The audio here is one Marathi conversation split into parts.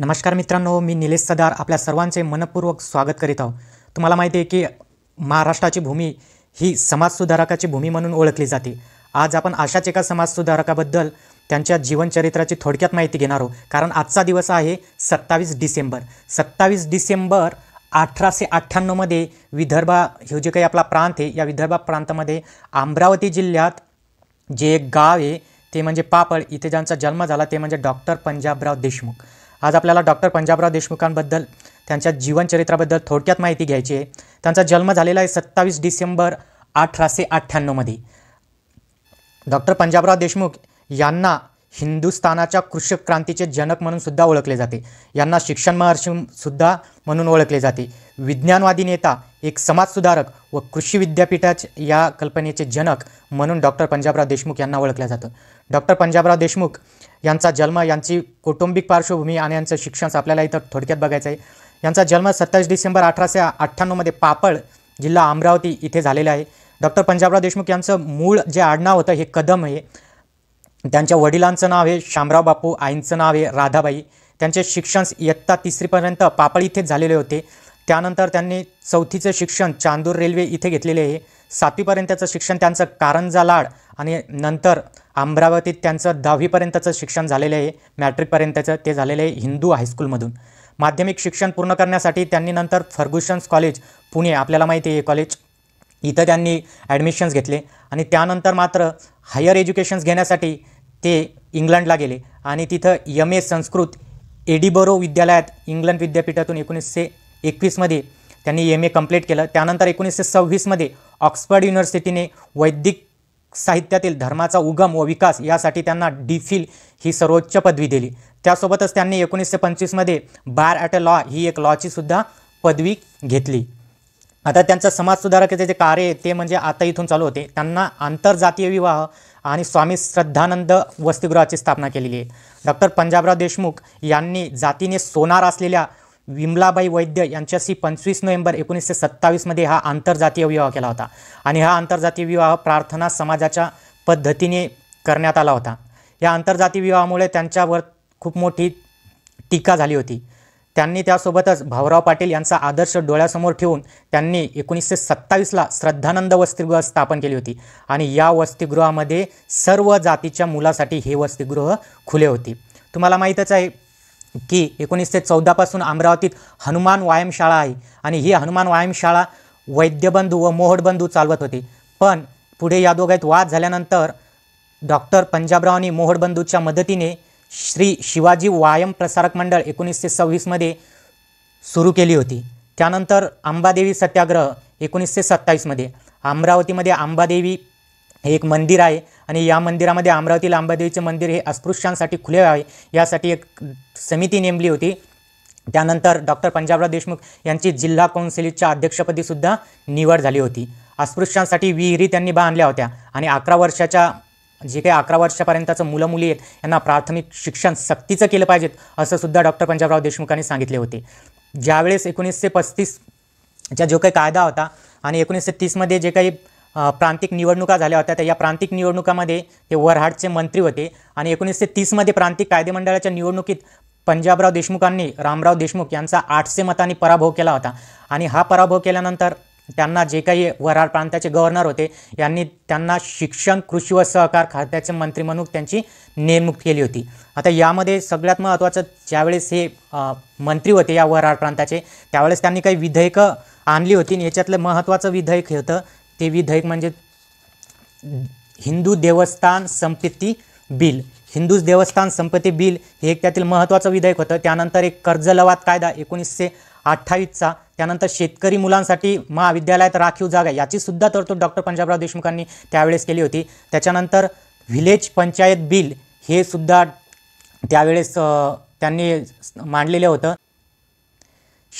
नमस्कार मित्रांनो मी निलेश सदार आपल्या सर्वांचे मनपूर्वक स्वागत करीत आहो तुम्हाला माहिती आहे की महाराष्ट्राची भूमी ही समाजसुधारकाची भूमी म्हणून ओळखली जाते आज आपण अशाच एका समाजसुधारकाबद्दल त्यांच्या जीवनचरित्राची थोडक्यात माहिती घेणार आहोत कारण आजचा दिवस आहे सत्तावीस डिसेंबर सत्तावीस डिसेंबर अठराशे अठ्ठ्याण्णवमध्ये विदर्भा हे जे काही आपला प्रांत आहे या विदर्भा प्रांतामध्ये अमरावती जिल्ह्यात जे एक गाव आहे ते म्हणजे पापड इथे ज्यांचा जन्म झाला ते म्हणजे डॉक्टर पंजाबराव देशमुख आज आपल्याला डॉक्टर पंजाबराव देशमुखांबद्दल त्यांच्या जीवनचरित्राबद्दल थोडक्यात माहिती घ्यायची आहे त्यांचा जन्म झालेला आहे सत्तावीस डिसेंबर अठराशे अठ्ठ्याण्णवमध्ये डॉक्टर पंजाबराव देशमुख यांना हिंदुस्थानाच्या कृषक क्रांतीचे जनक म्हणूनसुद्धा ओळखले जाते यांना शिक्षण महर्षीसुद्धा म्हणून ओळखले जाते विज्ञानवादी नेता एक समाजसुधारक व कृषी विद्यापीठाचे या कल्पनेचे जनक म्हणून डॉक्टर पंजाबराव देशमुख यांना ओळखलं जातं डॉक्टर पंजाबराव देशमुख यांचा जन्म यांची कौटुंबिक पार्श्वभूमी आणि यांचं शिक्षण आपल्याला इथं थोडक्यात बघायचं आहे यांचा जन्म सत्तावीस डिसेंबर अठराशे अठ्ठ्याण्णवमध्ये पापड जिल्हा अमरावती इथे झालेला आहे डॉक्टर पंजाबराव देशमुख यांचं मूळ जे आडनाव होतं हे कदम आहे त्यांच्या वडिलांचं नाव आहे शामराव बापू आईंचं नाव आहे राधाबाई त्यांचे शिक्षण इयत्ता तिसरीपर्यंत पापड इथेच झालेले होते त्यानंतर त्यांनी चौथीचं शिक्षण चांदूर रेल्वे इथे घेतलेले आहे सातवीपर्यंतचं शिक्षण त्यांचं कारंजा लाड आणि नंतर अमरावतीत त्यांचं दहावीपर्यंतचं शिक्षण झालेलं आहे मॅट्रिकपर्यंतचं ते झालेलं आहे हिंदू हायस्कूलमधून माध्यमिक शिक्षण पूर्ण करण्यासाठी त्यांनी नंतर फर्ग्युशन्स कॉलेज पुणे आपल्याला माहिती आहे कॉलेज इथं त्यांनी ॲडमिशन्स घेतले आणि त्यानंतर मात्र हायर एज्युकेशन्स घेण्यासाठी ते इंग्लंडला गेले आणि तिथं यम ए संस्कृत एडिबरो विद्यालयात इंग्लंड विद्यापीठातून एकोणीसशे एकवीसमध्ये त्यांनी एम ए कंप्लीट केलं त्यानंतर एकोणीसशे सव्वीसमध्ये ऑक्सफर्ड युनिव्हर्सिटीने वैदिक साहित्यातील धर्माचा उगम व विकास यासाठी त्यांना डीफिल ही सर्वोच्च पदवी दिली त्यासोबतच त्यांनी एकोणीसशे पंचवीसमध्ये बार ॲट अ लॉ ही एक लॉची सुद्धा पदवी घेतली आता त्यांचं समाजसुधारकाचे जे कार्य आहे ते म्हणजे आता इथून चालू होते त्यांना आंतरजातीय विवाह आणि स्वामी श्रद्धानंद वसतिगृहाची स्थापना केलेली आहे डॉक्टर पंजाबराव देशमुख यांनी जातीने सोनार असलेल्या विमलाबाई वैद्य यांच्याशी पंचवीस नोव्हेंबर एकोणीसशे सत्तावीसमध्ये हा आंतरजातीय विवाह केला होता आणि हा आंतरजातीय विवाह प्रार्थना समाजाच्या पद्धतीने करण्यात आला होता या आंतरजातीय विवाहामुळे त्यांच्यावर खूप मोठी टीका झाली होती त्यांनी त्यासोबतच भाऊराव पाटील यांचा आदर्श डोळ्यासमोर ठेवून त्यांनी एकोणीसशे सत्तावीसला श्रद्धानंद वसतिगृह स्थापन केली होती आणि या वसतिगृहामध्ये सर्व जातीच्या मुलासाठी हे वसतिगृह खुले होते तुम्हाला माहीतच आहे की एकोणीसशे चौदापासून अमरावतीत हनुमान व्यायामशाळा आहे आणि ही हनुमान व्यायामशाळा वैद्यबंधू व मोहडबंधू चालवत होती पण पुढे या दोघांत वाद झाल्यानंतर डॉक्टर पंजाबरावनी मोहडबंधूच्या मदतीने श्री शिवाजी व्यायाम प्रसारक मंडळ एकोणीसशे सव्वीसमध्ये सुरू केली होती त्यानंतर अंबादेवी सत्याग्रह एकोणीसशे सत्तावीसमध्ये अमरावतीमध्ये आंबादेवी हे एक मंदिर आहे आणि या मंदिरामध्ये अमरावतीला लांबादेवीचे मंदिर हे अस्पृश्यांसाठी खुले आहे यासाठी एक समिती नेमली होती त्यानंतर डॉक्टर पंजाबराव देशमुख यांची जिल्हा कौन्सिलच्या अध्यक्षपदीसुद्धा निवड झाली होती अस्पृश्यांसाठी विहिरी त्यांनी बांधल्या होत्या आणि अकरा वर्षाच्या जे काही अकरा वर्षापर्यंतचं मुलं मुली आहेत यांना प्राथमिक शिक्षण सक्तीचं केलं पाहिजेत असं सुद्धा डॉक्टर पंजाबराव देशमुखांनी सांगितले होते ज्यावेळेस एकोणीसशे पस्तीसचा जो काही कायदा होता आणि एकोणीसशे तीसमध्ये जे काही प्रांतिक निवडणुका झाल्या होत्या तर या प्रांतिक निवडणुकामध्ये ते वरहाडचे मंत्री होते आणि एकोणीसशे तीसमध्ये प्रांतिक कायदेमंडळाच्या निवडणुकीत पंजाबराव देशमुखांनी रामराव देशमुख यांचा आठशे मतांनी पराभव केला होता आणि हा पराभव केल्यानंतर त्यांना जे काही वऱ्हाड प्रांताचे गव्हर्नर होते यांनी त्यांना शिक्षण कृषी व सहकार खात्याचे मंत्री म्हणून त्यांची नेमणूक केली होती आता यामध्ये सगळ्यात महत्त्वाचं ज्यावेळेस हे मंत्री होते या वऱ्हाड प्रांताचे त्यावेळेस त्यांनी काही विधेयकं आणली होती आणि याच्यातलं महत्त्वाचं विधेयक होतं ते विधेयक म्हणजे हिंदू देवस्थान संपत्ती बिल हिंदू देवस्थान संपत्ती बिल हे एक त्यातील महत्त्वाचं विधेयक होतं त्यानंतर एक कर्ज लवाद कायदा एकोणीसशे अठ्ठावीसचा त्यानंतर शेतकरी मुलांसाठी महाविद्यालयात राखीव जागा याची सुद्धा तरतूद डॉक्टर पंजाबराव देशमुखांनी त्यावेळेस केली होती त्याच्यानंतर व्हिलेज पंचायत बिल हे सुद्धा त्यावेळेस त्यांनी मांडलेलं होतं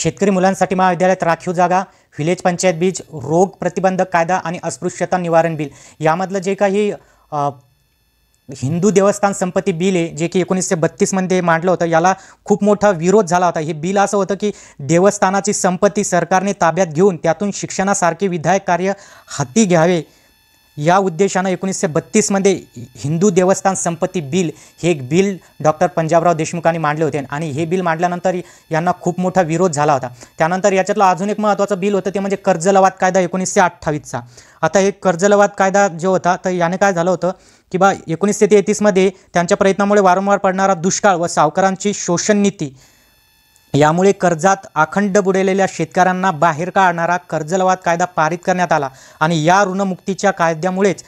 शेतकरी मुलांसाठी महाविद्यालयात राखीव जागा व्हिलेज पंचायत बीज रोग प्रतिबंधक कायदा आणि अस्पृश्यता निवारण बिल यामधलं जे काही हिंदू देवस्थान संपत्ती बिल आहे जे की एकोणीसशे बत्तीसमध्ये मांडलं होतं याला खूप मोठा विरोध झाला होता हे बिल असं होतं की देवस्थानाची संपत्ती सरकारने ताब्यात घेऊन त्यातून शिक्षणासारखे विधायक कार्य हाती घ्यावे या उद्देशानं एकोणीसशे बत्तीसमध्ये हिंदू देवस्थान संपत्ती बिल हे एक बिल डॉक्टर पंजाबराव देशमुखांनी मांडले होते आणि हे बिल मांडल्यानंतर यांना खूप मोठा विरोध झाला होता त्यानंतर याच्यातलं अजून एक महत्त्वाचं बिल होतं ते म्हणजे कर्जलवाद कायदा एकोणीसशे अठ्ठावीसचा आता हे कर्जलवाद कायदा जो होता तर याने काय झालं होतं की बा एकोणीसशे तेहतीसमध्ये त्यांच्या प्रयत्नामुळे वारंवार पडणारा दुष्काळ व सावकारांची शोषण नीती यामुळे कर्जात अखंड बुडलेल्या शेतकऱ्यांना बाहेर काढणारा कर्जलवाद कायदा पारित करण्यात आला आणि या ऋणमुक्तीच्या कायद्यामुळेच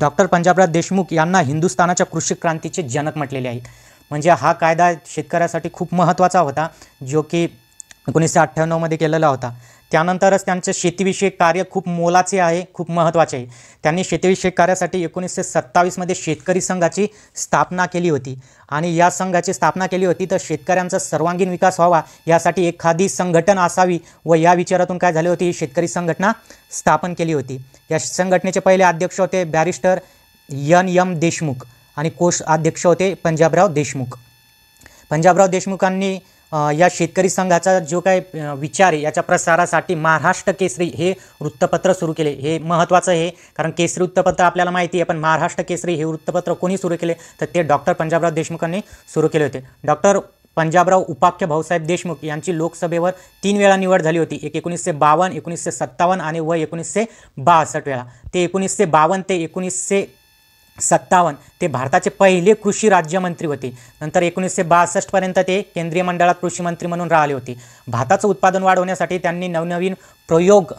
डॉक्टर पंजाबराव देशमुख यांना हिंदुस्थानाच्या कृषी क्रांतीचे जनक म्हटलेले आहेत म्हणजे हा कायदा शेतकऱ्यासाठी खूप महत्त्वाचा होता जो की एकोणीसशे अठ्ठ्याण्णवमध्ये केलेला होता त्यानंतरच त्यांचं शेतीविषयक कार्य खूप मोलाचे आहे खूप महत्त्वाचे आहे त्यांनी शेतीविषयक कार्यासाठी एकोणीसशे सत्तावीसमध्ये शेतकरी संघाची स्थापना केली होती आणि या संघाची स्थापना केली होती तर शेतकऱ्यांचा सर्वांगीण विकास व्हावा यासाठी एखादी संघटन असावी व या विचारातून काय झाली होती ही शेतकरी संघटना स्थापन केली होती या संघटनेचे पहिले अध्यक्ष होते बॅरिस्टर यन यम देशमुख आणि कोष अध्यक्ष होते पंजाबराव देशमुख पंजाबराव देशमुखांनी या शेतकरी संघाचा जो काय विचार आहे याच्या प्रसारासाठी महाराष्ट्र केसरी हे वृत्तपत्र सुरू केले हे महत्त्वाचं आहे कारण केसरी वृत्तपत्र आपल्याला माहिती आहे पण महाराष्ट्र केसरी हे वृत्तपत्र कोणी सुरू केले तर ते डॉक्टर पंजाबराव देशमुखांनी सुरू केले होते डॉक्टर पंजाबराव उपाख्य भाऊसाहेब देशमुख यांची लोकसभेवर तीन वेळा निवड झाली होती एक एकोणीसशे बावन्न एकोणीसशे सत्तावन्न आणि व एकोणीसशे बासष्ट वेळा ते एकोणीसशे बावन्न ते एकोणीसशे सत्तावन्न ते भारताचे पहिले कृषी राज्यमंत्री होते नंतर एकोणीसशे बासष्टपर्यंत ते केंद्रीय मंडळात कृषी मंत्री म्हणून राहिले होते भाताचं उत्पादन वाढवण्यासाठी त्यांनी नवनवीन प्रयोग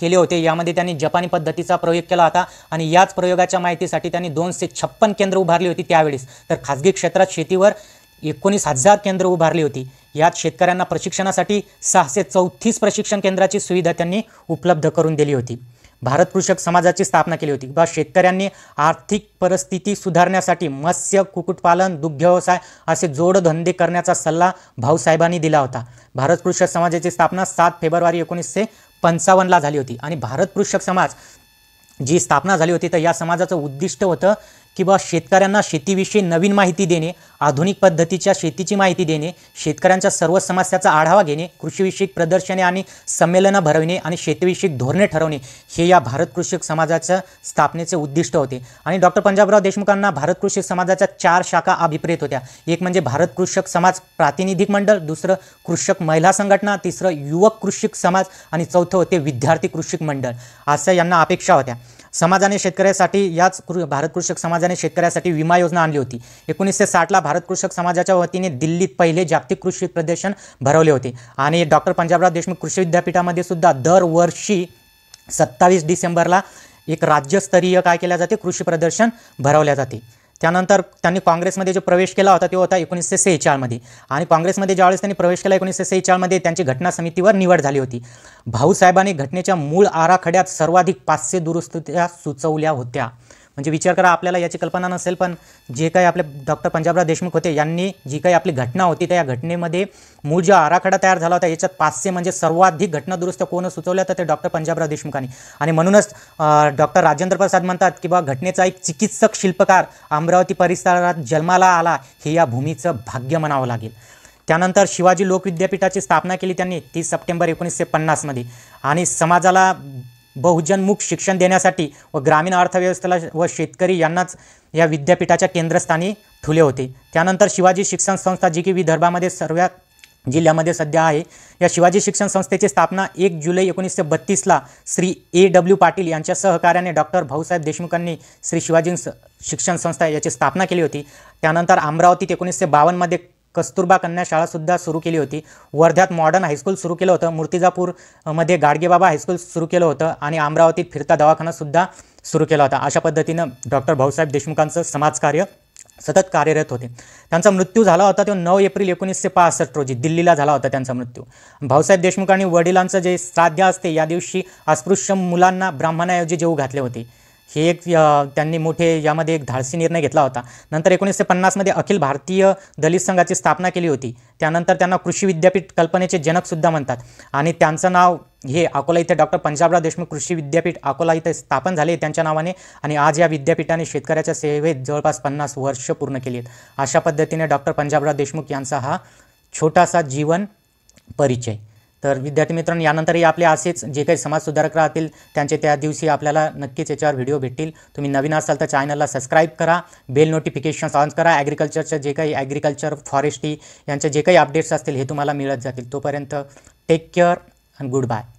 केले होते यामध्ये त्यांनी जपानी पद्धतीचा प्रयोग केला होता आणि याच प्रयोगाच्या माहितीसाठी त्यांनी दोनशे छप्पन केंद्र उभारली होती त्यावेळेस तर खाजगी क्षेत्रात शेतीवर एकोणीस हजार केंद्र उभारली होती यात शेतकऱ्यांना प्रशिक्षणासाठी सहाशे चौतीस प्रशिक्षण केंद्राची सुविधा त्यांनी उपलब्ध करून दिली होती भारत कृषक समाजाची स्थापना केली होती बा शेतकऱ्यांनी आर्थिक परिस्थिती सुधारण्यासाठी मत्स्य कुक्कुटपालन दुग्धव्यवसाय असे जोडधंदे करण्याचा सल्ला भाऊसाहेबांनी दिला होता भारत कृषक समाजाची स्थापना सात फेब्रुवारी एकोणीसशे पंचावन्नला झाली होती आणि भारत कृषक समाज जी स्थापना झाली होती तर या समाजाचं उद्दिष्ट होतं किंवा शेतकऱ्यांना शेतीविषयी नवीन माहिती देणे आधुनिक पद्धतीच्या शेतीची माहिती देणे शेतकऱ्यांच्या सर्व समस्याचा आढावा घेणे कृषीविषयक प्रदर्शने आणि संमेलनं भरविणे आणि शेतीविषयक धोरणे ठरवणे हे या भारत कृषक समाजाच्या स्थापनेचे उद्दिष्ट होते आणि डॉक्टर पंजाबराव देशमुखांना भारत कृषक समाजाच्या चार शाखा अभिप्रेत होत्या एक म्हणजे भारत कृषक समाज प्रातिनिधिक मंडळ दुसरं कृषक महिला संघटना तिसरं युवक कृषिक समाज आणि चौथं होते विद्यार्थी कृषिक मंडळ अशा यांना अपेक्षा होत्या समाजाने शेतकऱ्यासाठी याच कृ भारत कृषक समाजाने शेतकऱ्यासाठी विमा योजना आणली होती एकोणीसशे साठला भारत कृषक समाजाच्या वतीने दिल्लीत पहिले जागतिक कृषी प्रदर्शन भरवले होते आणि डॉक्टर पंजाबराव देशमुख कृषी विद्यापीठामध्ये सुद्धा दरवर्षी सत्तावीस डिसेंबरला एक राज्यस्तरीय काय केल्या जाते कृषी प्रदर्शन भरवल्या जाते त्यानंतर त्यांनी काँग्रेसमध्ये जो प्रवेश केला होता तो होता एकोणीसशे सेहेचाळमध्ये आणि काँग्रेसमध्ये ज्यावेळेस त्यांनी प्रवेश केला एकोणीसशे सेहेचाळमध्ये त्यांची घटना समितीवर निवड झाली होती भाऊसाहेबांनी घटनेच्या मूळ आराखड्यात सर्वाधिक पाचशे दुरुस्त्या सुचवल्या होत्या म्हणजे विचार करा आपल्याला याची कल्पना नसेल पण जे काही आपले डॉक्टर पंजाबराव देशमुख होते यांनी जी काही आपली घटना होती त्या घटनेमध्ये मूळ जो आराखडा तयार झाला होता याच्यात पाचशे म्हणजे सर्वाधिक घटनादुरुस्त कोण सुचवल्या तर ते डॉक्टर पंजाबराव देशमुखांनी आणि म्हणूनच डॉक्टर राजेंद्र प्रसाद म्हणतात की बा घटनेचा एक चिकित्सक शिल्पकार अमरावती परिसरात जन्माला आला हे या भूमीचं भाग्य म्हणावं लागेल त्यानंतर शिवाजी लोक विद्यापीठाची स्थापना केली त्यांनी तीस सप्टेंबर एकोणीसशे पन्नासमध्ये आणि समाजाला बहुजनमुख शिक्षण देण्यासाठी व ग्रामीण अर्थव्यवस्थेला व शेतकरी यांनाच या विद्यापीठाच्या केंद्रस्थानी ठुले होते त्यानंतर शिवाजी शिक्षण संस्था जी की विदर्भामध्ये सर्व जिल्ह्यामध्ये सध्या आहे या शिवाजी शिक्षण संस्थेची स्थापना एक जुलै एकोणीसशे बत्तीसला श्री ए डब्ल्यू पाटील यांच्या सहकार्याने डॉक्टर भाऊसाहेब देशमुखांनी श्री शिवाजी शिक्षण संस्था याची स्थापना केली होती त्यानंतर अमरावतीत एकोणीसशे बावन्नमध्ये कस्तुरबा कन्या शाळासुद्धा सुरू केली होती वर्ध्यात मॉडर्न हायस्कूल सुरू केलं होतं मूर्तिजापूरमध्ये गाडगेबाबा हायस्कूल सुरू केलं होतं आणि अमरावतीत फिरता दवाखानासुद्धा सुरू केला होता अशा पद्धतीनं डॉक्टर भाऊसाहेब देशमुखांचं समाजकार्य सतत कार्यरत होते त्यांचा मृत्यू झाला होता तो नऊ एप्रिल एकोणीसशे पासष्ट रोजी दिल्लीला झाला होता त्यांचा मृत्यू भाऊसाहेब देशमुख आणि वडिलांचं जे श्राद्ध असते या दिवशी अस्पृश्य मुलांना ब्राह्मणाऐवजी जेऊ घातले होते हे एक त्यांनी मोठे यामध्ये एक धाडसी निर्णय घेतला होता नंतर एकोणीसशे पन्नासमध्ये अखिल भारतीय दलित संघाची स्थापना केली होती त्यानंतर त्यांना कृषी विद्यापीठ कल्पनेचे जनकसुद्धा म्हणतात आणि त्यांचं नाव हे अकोला इथे डॉक्टर पंजाबराव देशमुख कृषी विद्यापीठ अकोला इथे स्थापन झाले त्यांच्या नावाने आणि आज या विद्यापीठाने शेतकऱ्याच्या सेवेत जवळपास पन्नास वर्ष पूर्ण केली आहेत अशा पद्धतीने डॉक्टर पंजाबराव देशमुख यांचा हा छोटासा जीवन परिचय तर विद्यार्थी मित्रांनो यानंतरही आपले असेच जे काही समाजसुधारक राहतील त्यांचे त्या दिवशी आपल्याला नक्कीच याच्यावर व्हिडिओ भेटतील तुम्ही नवीन असाल तर चॅनलला सबस्क्राईब करा बेल नोटिफिकेशन्स ऑन करा ॲग्रिकल्चरच्या जे काही ॲग्रिकल्चर फॉरेस्ट्री यांचे जे काही अपडेट्स असतील हे तुम्हाला मिळत जातील तोपर्यंत take care and good bye